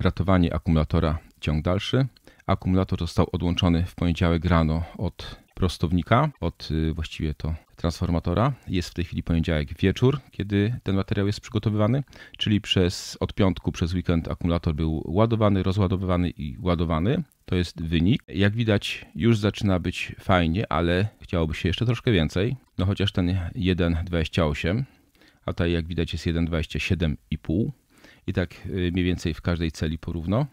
Ratowanie akumulatora ciąg dalszy. Akumulator został odłączony w poniedziałek rano od prostownika, od y, właściwie to transformatora. Jest w tej chwili poniedziałek wieczór, kiedy ten materiał jest przygotowywany, czyli przez od piątku przez weekend akumulator był ładowany, rozładowywany i ładowany. To jest wynik. Jak widać, już zaczyna być fajnie, ale chciałoby się jeszcze troszkę więcej. No chociaż ten 1,28, a tutaj jak widać jest 1,27,5 i tak y, mniej więcej w każdej celi porówno.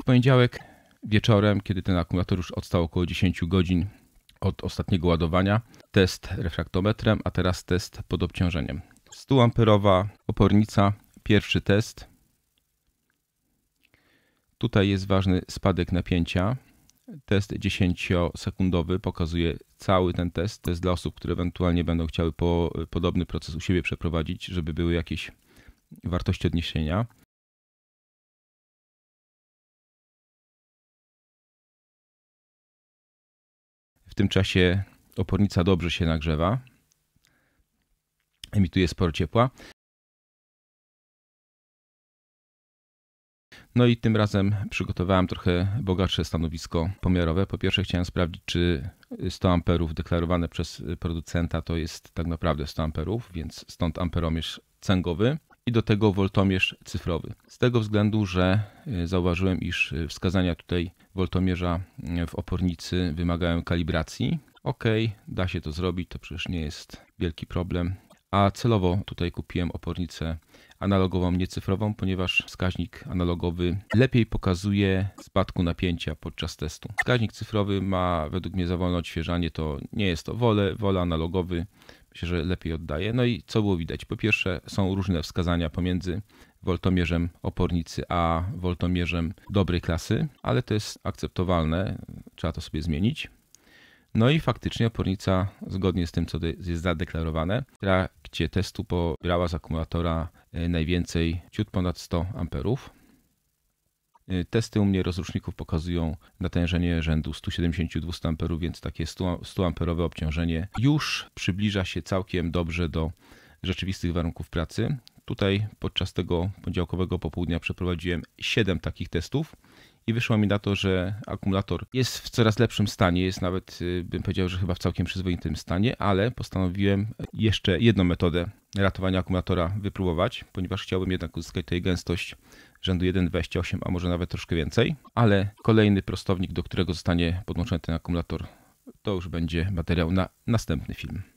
W poniedziałek wieczorem, kiedy ten akumulator już odstał około 10 godzin od ostatniego ładowania, test refraktometrem, a teraz test pod obciążeniem. 100 amperowa opornica, pierwszy test. Tutaj jest ważny spadek napięcia. Test 10-sekundowy pokazuje cały ten test. To jest dla osób, które ewentualnie będą chciały po, podobny proces u siebie przeprowadzić, żeby były jakieś wartości odniesienia. W tym czasie opornica dobrze się nagrzewa, emituje sporo ciepła. No i tym razem przygotowałem trochę bogatsze stanowisko pomiarowe. Po pierwsze chciałem sprawdzić, czy 100 amperów deklarowane przez producenta to jest tak naprawdę 100 amperów, więc stąd amperomierz cęgowy i do tego woltomierz cyfrowy. Z tego względu, że e, zauważyłem, iż e, wskazania tutaj woltomierza e, w opornicy wymagają kalibracji. Ok, da się to zrobić, to przecież nie jest wielki problem. A celowo tutaj kupiłem opornicę analogową, nie cyfrową, ponieważ wskaźnik analogowy lepiej pokazuje spadku napięcia podczas testu. Wskaźnik cyfrowy ma według mnie za wolne odświeżanie, to nie jest to wolę, wola analogowy się, że lepiej oddaje. No i co było widać? Po pierwsze, są różne wskazania pomiędzy woltomierzem opornicy a woltomierzem dobrej klasy, ale to jest akceptowalne, trzeba to sobie zmienić. No i faktycznie opornica, zgodnie z tym, co jest zadeklarowane, w trakcie testu pobierała z akumulatora e, najwięcej ciut ponad 100 amperów. Y, testy u mnie rozruszników pokazują natężenie rzędu 170-200 amperów, więc takie 100, amperowe obciążenie już przybliża się całkiem dobrze do rzeczywistych warunków pracy. Tutaj podczas tego poniedziałkowego popołudnia przeprowadziłem 7 takich testów i wyszło mi na to, że akumulator jest w coraz lepszym stanie, jest nawet, y, bym powiedział, że chyba w całkiem przyzwoitym stanie, ale postanowiłem jeszcze jedną metodę ratowania akumulatora wypróbować, ponieważ chciałbym jednak uzyskać tutaj gęstość rzędu 1,28, a może nawet troszkę więcej, ale kolejny prostownik, do którego zostanie podłączony ten akumulator, to już będzie materiał na następny film.